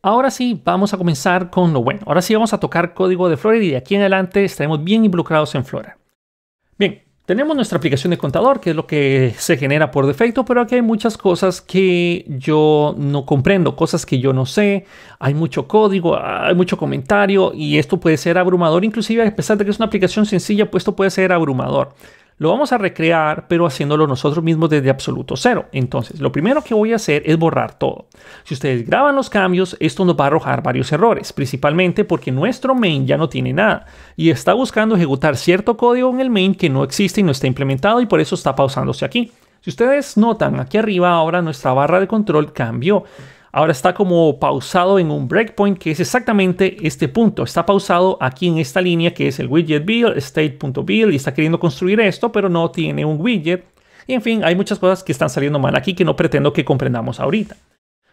Ahora sí, vamos a comenzar con lo bueno. Ahora sí vamos a tocar código de Flora y de aquí en adelante estaremos bien involucrados en Flora. Bien, tenemos nuestra aplicación de contador, que es lo que se genera por defecto, pero aquí hay muchas cosas que yo no comprendo, cosas que yo no sé, hay mucho código, hay mucho comentario y esto puede ser abrumador, inclusive a pesar de que es una aplicación sencilla, pues esto puede ser abrumador. Lo vamos a recrear, pero haciéndolo nosotros mismos desde absoluto cero. Entonces, lo primero que voy a hacer es borrar todo. Si ustedes graban los cambios, esto nos va a arrojar varios errores, principalmente porque nuestro main ya no tiene nada y está buscando ejecutar cierto código en el main que no existe y no está implementado y por eso está pausándose aquí. Si ustedes notan, aquí arriba ahora nuestra barra de control cambió ahora está como pausado en un breakpoint que es exactamente este punto. Está pausado aquí en esta línea que es el widget build, state.build y está queriendo construir esto, pero no tiene un widget. Y en fin, hay muchas cosas que están saliendo mal aquí que no pretendo que comprendamos ahorita.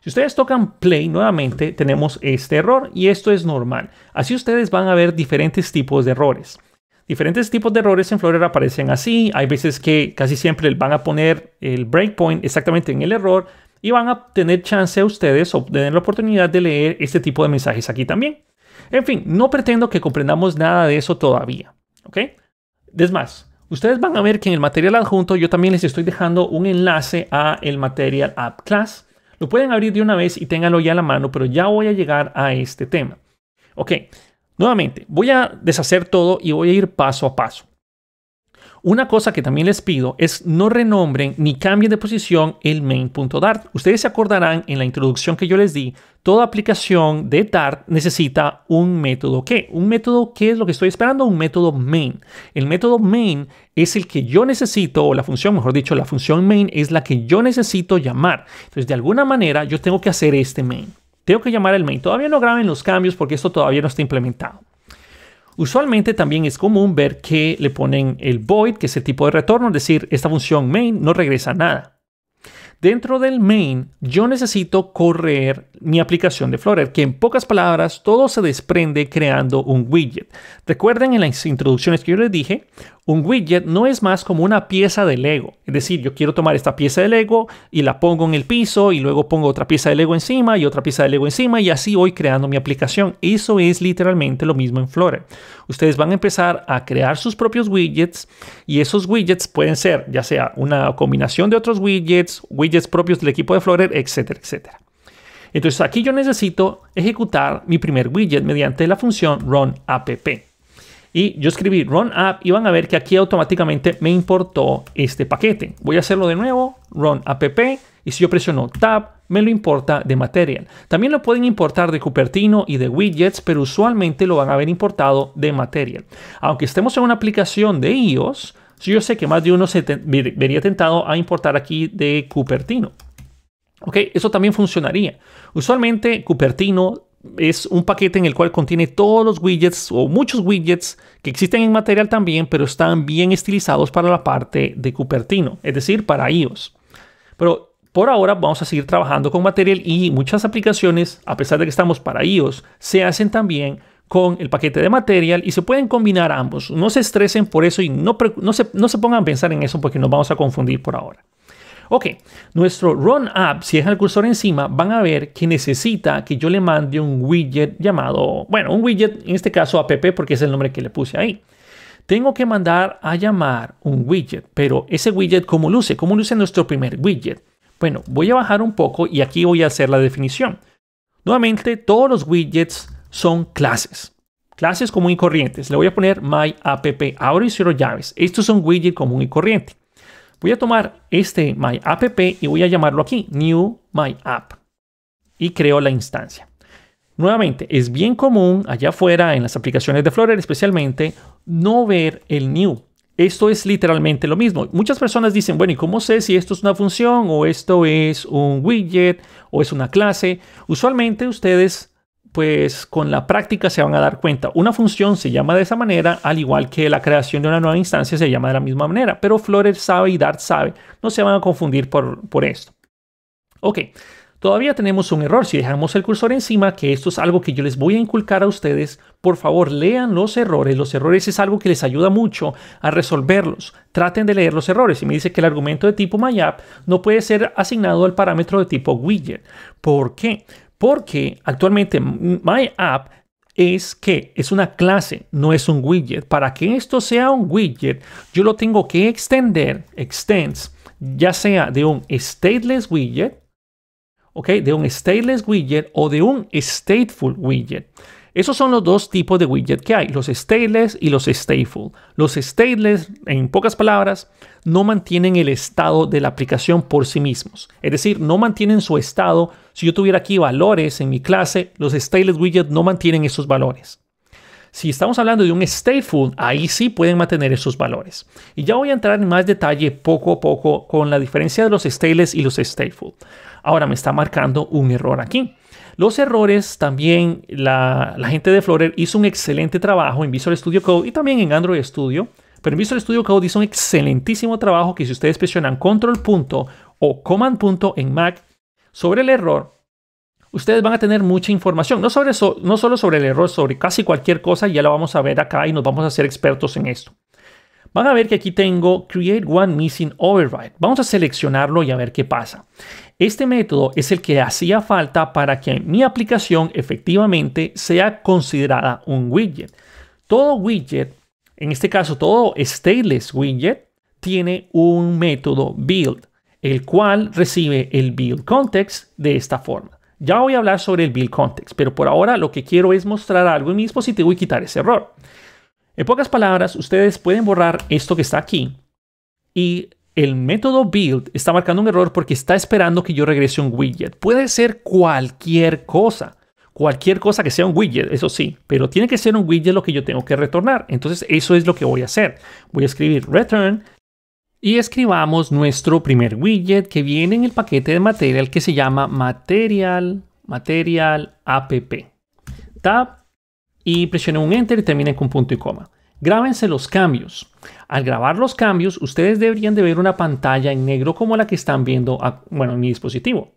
Si ustedes tocan play nuevamente tenemos este error y esto es normal. Así ustedes van a ver diferentes tipos de errores. Diferentes tipos de errores en Flutter aparecen así. Hay veces que casi siempre van a poner el breakpoint exactamente en el error y van a tener chance a ustedes tener la oportunidad de leer este tipo de mensajes aquí también. En fin, no pretendo que comprendamos nada de eso todavía, ¿ok? Es más, ustedes van a ver que en el material adjunto yo también les estoy dejando un enlace a el Material App Class. Lo pueden abrir de una vez y ténganlo ya a la mano, pero ya voy a llegar a este tema. Ok, nuevamente, voy a deshacer todo y voy a ir paso a paso. Una cosa que también les pido es no renombren ni cambien de posición el main.dart. Ustedes se acordarán en la introducción que yo les di, toda aplicación de Dart necesita un método que. Un método qué es lo que estoy esperando, un método main. El método main es el que yo necesito, o la función, mejor dicho, la función main es la que yo necesito llamar. Entonces, de alguna manera, yo tengo que hacer este main. Tengo que llamar el main. Todavía no graben los cambios porque esto todavía no está implementado. Usualmente también es común ver que le ponen el void, que es el tipo de retorno, es decir, esta función main no regresa nada. Dentro del main, yo necesito correr mi aplicación de Flutter, que en pocas palabras todo se desprende creando un widget. Recuerden en las introducciones que yo les dije, un widget no es más como una pieza de Lego. Es decir, yo quiero tomar esta pieza de Lego y la pongo en el piso y luego pongo otra pieza de Lego encima y otra pieza de Lego encima y así voy creando mi aplicación. Eso es literalmente lo mismo en Flutter. Ustedes van a empezar a crear sus propios widgets y esos widgets pueden ser ya sea una combinación de otros widgets, widgets propios del equipo de Flutter, etcétera, etcétera. Entonces aquí yo necesito ejecutar mi primer widget mediante la función run app. Y yo escribí run app y van a ver que aquí automáticamente me importó este paquete. Voy a hacerlo de nuevo, run app, y si yo presiono tab, me lo importa de material. También lo pueden importar de Cupertino y de widgets, pero usualmente lo van a haber importado de material. Aunque estemos en una aplicación de iOS, yo sé que más de uno se vería tentado a importar aquí de Cupertino. Ok, eso también funcionaría. Usualmente Cupertino es un paquete en el cual contiene todos los widgets o muchos widgets que existen en material también, pero están bien estilizados para la parte de Cupertino, es decir, para iOS. Pero por ahora vamos a seguir trabajando con material y muchas aplicaciones, a pesar de que estamos para iOS, se hacen también con el paquete de material y se pueden combinar ambos. No se estresen por eso y no, no, se, se pongan a pensar en eso porque nos vamos a confundir por ahora. Ok, nuestro Run App, si es el cursor encima, van a ver que necesita que yo le mande un widget llamado, bueno, un widget, en este caso app, porque es el nombre que le puse ahí. Tengo que mandar a llamar un widget, pero ese widget, ¿cómo luce? ¿Cómo luce nuestro primer widget? Bueno, voy a bajar un poco y aquí voy a hacer la definición. Nuevamente, todos los widgets son clases. Clases común y corrientes. Le voy a poner my app, Ahora y cierro llaves. Estos son widget común y corriente. Voy a tomar este my app y voy a llamarlo aquí, new my app. Y creo la instancia. Nuevamente, es bien común allá afuera en las aplicaciones de Flutter especialmente no ver el new. Esto es literalmente lo mismo. Muchas personas dicen, bueno, ¿y cómo sé si esto es una función o esto es un widget o es una clase? Usualmente ustedes pues con la práctica se van a dar cuenta. Una función se llama de esa manera, al igual que la creación de una nueva instancia se llama de la misma manera, pero Flores sabe y Dart sabe, no se van a confundir por, por esto. Ok, todavía tenemos un error. Si dejamos el cursor encima, que esto es algo que yo les voy a inculcar a ustedes, por favor lean los errores. Los errores es algo que les ayuda mucho a resolverlos. Traten de leer los errores. Y me dice que el argumento de tipo MyApp no puede ser asignado al parámetro de tipo widget. ¿Por qué? Porque actualmente My App es que es una clase, no es un widget. Para que esto sea un widget, yo lo tengo que extender, extends, ya sea de un stateless widget, ¿ok? De un stateless widget o de un stateful widget. Esos son los dos tipos de widget que hay, los stateless y los stateful. Los stateless, en pocas palabras, no mantienen el estado de la aplicación por sí mismos. Es decir, no mantienen su estado. Si yo tuviera aquí valores en mi clase, los stateless widgets no mantienen esos valores. Si estamos hablando de un stateful, ahí sí pueden mantener esos valores. Y ya voy a entrar en más detalle poco a poco con la diferencia de los stateless y los stateful. Ahora me está marcando un error aquí. Los errores también, la, gente de Flutter hizo un excelente trabajo en Visual Studio Code y también en Android Studio. Pero en Visual Studio Code hizo un excelentísimo trabajo que si ustedes presionan control punto o command punto en Mac sobre el error, ustedes van a tener mucha información, no, sobre no solo sobre el error, sobre casi cualquier cosa, ya lo vamos a ver acá y nos vamos a hacer expertos en esto van a ver que aquí tengo Create One Missing Override. Vamos a seleccionarlo y a ver qué pasa. Este método es el que hacía falta para que mi aplicación efectivamente sea considerada un widget. Todo widget, en este caso todo stateless widget, tiene un método build, el cual recibe el build context de esta forma. Ya voy a hablar sobre el build context, pero por ahora lo que quiero es mostrar algo en mi dispositivo y quitar ese error. En pocas palabras, ustedes pueden borrar esto que está aquí y el método build está marcando un error porque está esperando que yo regrese un widget. Puede ser cualquier cosa, cualquier cosa que sea un widget, eso sí, pero tiene que ser un widget lo que yo tengo que retornar. Entonces eso es lo que voy a hacer. Voy a escribir return y escribamos nuestro primer widget que viene en el paquete de material que se llama material, material app. Tab y presionen un enter y terminen con punto y coma. Grábense los cambios. Al grabar los cambios, ustedes deberían de ver una pantalla en negro como la que están viendo bueno, en mi dispositivo.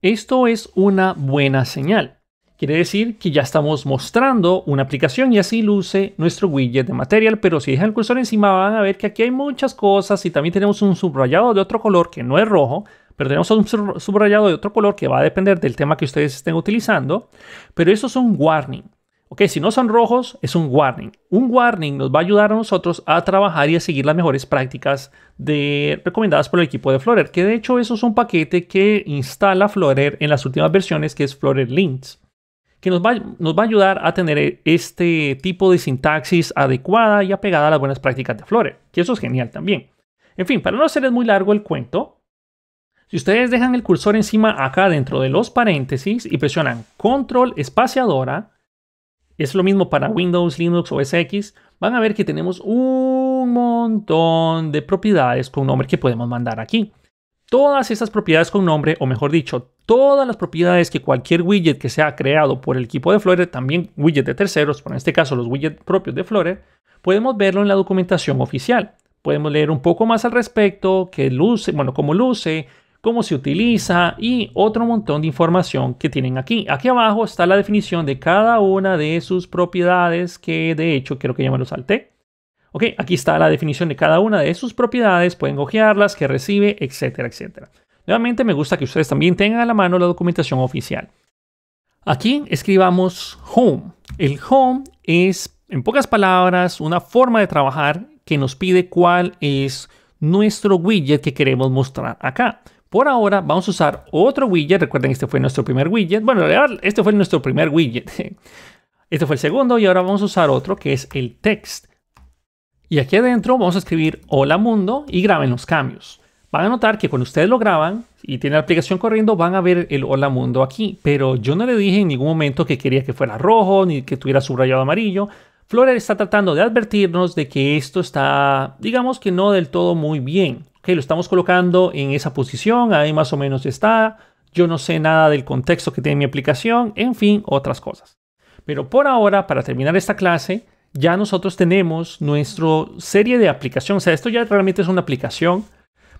Esto es una buena señal. Quiere decir que ya estamos mostrando una aplicación y así luce nuestro widget de material, pero si dejan el cursor encima van a ver que aquí hay muchas cosas y también tenemos un subrayado de otro color que no es rojo, pero tenemos un subrayado de otro color que va a depender del tema que ustedes estén utilizando, pero esos son warning. Ok, si no son rojos, es un warning. Un warning nos va a ayudar a nosotros a trabajar y a seguir las mejores prácticas recomendadas por el equipo de Florer, que de hecho eso es un paquete que instala Florer en las últimas versiones, que es Florer Links, que nos va, a ayudar a tener e, este tipo de sintaxis adecuada y apegada a las buenas prácticas de Florer, que eso es genial también. En fin, para no hacerles muy largo el cuento, si ustedes dejan el cursor encima acá dentro de los paréntesis y presionan control espaciadora, es lo mismo para Windows, Linux o SX. Van a ver que tenemos un montón de propiedades con nombre que podemos mandar aquí. Todas esas propiedades con nombre, o mejor dicho, todas las propiedades que cualquier widget que sea creado por el equipo de Flutter, también widget de terceros, pero en este caso los widgets propios de Flutter, podemos verlo en la documentación oficial. Podemos leer un poco más al respecto, que luce, bueno, cómo luce, cómo se utiliza y otro montón de información que tienen aquí. Aquí abajo está la definición de cada una de sus propiedades que de hecho quiero que ya me lo salté. Ok, aquí está la definición de cada una de sus propiedades, pueden hojearlas, que recibe, etcétera, etcétera. Nuevamente me gusta que ustedes también tengan a la mano la documentación oficial. Aquí escribamos home. El home es, en pocas palabras, una forma de trabajar que nos pide cuál es nuestro widget que queremos mostrar acá. Por ahora vamos a usar otro widget. Recuerden, que este fue nuestro primer widget. Bueno, este fue nuestro primer widget. Este fue el segundo y ahora vamos a usar otro que es el text. Y aquí adentro vamos a escribir hola mundo y graben los cambios. Van a notar que cuando ustedes lo graban y tienen la aplicación corriendo van a ver el hola mundo aquí. Pero yo no le dije en ningún momento que quería que fuera rojo ni que tuviera subrayado amarillo. Florer está tratando de advertirnos de que esto está, digamos que no del todo muy bien lo estamos colocando en esa posición, ahí más o menos está. Yo no sé nada del contexto que tiene mi aplicación, en fin, otras cosas. Pero por ahora, para terminar esta clase, ya nosotros tenemos nuestra serie de aplicación. O sea, esto ya realmente es una aplicación.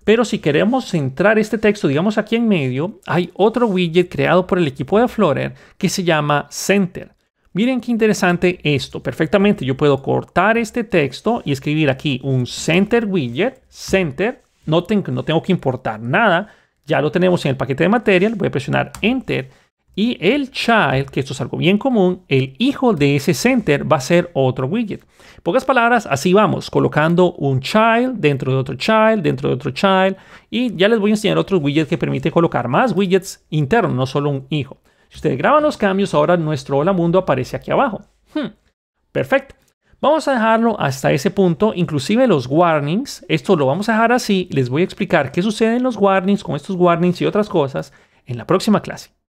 Pero si queremos centrar este texto, digamos aquí en medio, hay otro widget creado por el equipo de Flutter que se llama Center. Miren qué interesante esto. Perfectamente, yo puedo cortar este texto y escribir aquí un Center widget, Center, no tengo que importar nada. Ya lo tenemos en el paquete de material. Voy a presionar Enter. Y el child, que esto es algo bien común, el hijo de ese center va a ser otro widget. En pocas palabras, así vamos, colocando un child dentro de otro child, dentro de otro child. Y ya les voy a enseñar otro widget que permite colocar más widgets internos, no solo un hijo. Si ustedes graban los cambios, ahora nuestro hola mundo aparece aquí abajo. Hmm, perfecto. Vamos a dejarlo hasta ese punto, inclusive los warnings, esto lo vamos a dejar así, les voy a explicar qué sucede en los warnings, con estos warnings y otras cosas en la próxima clase.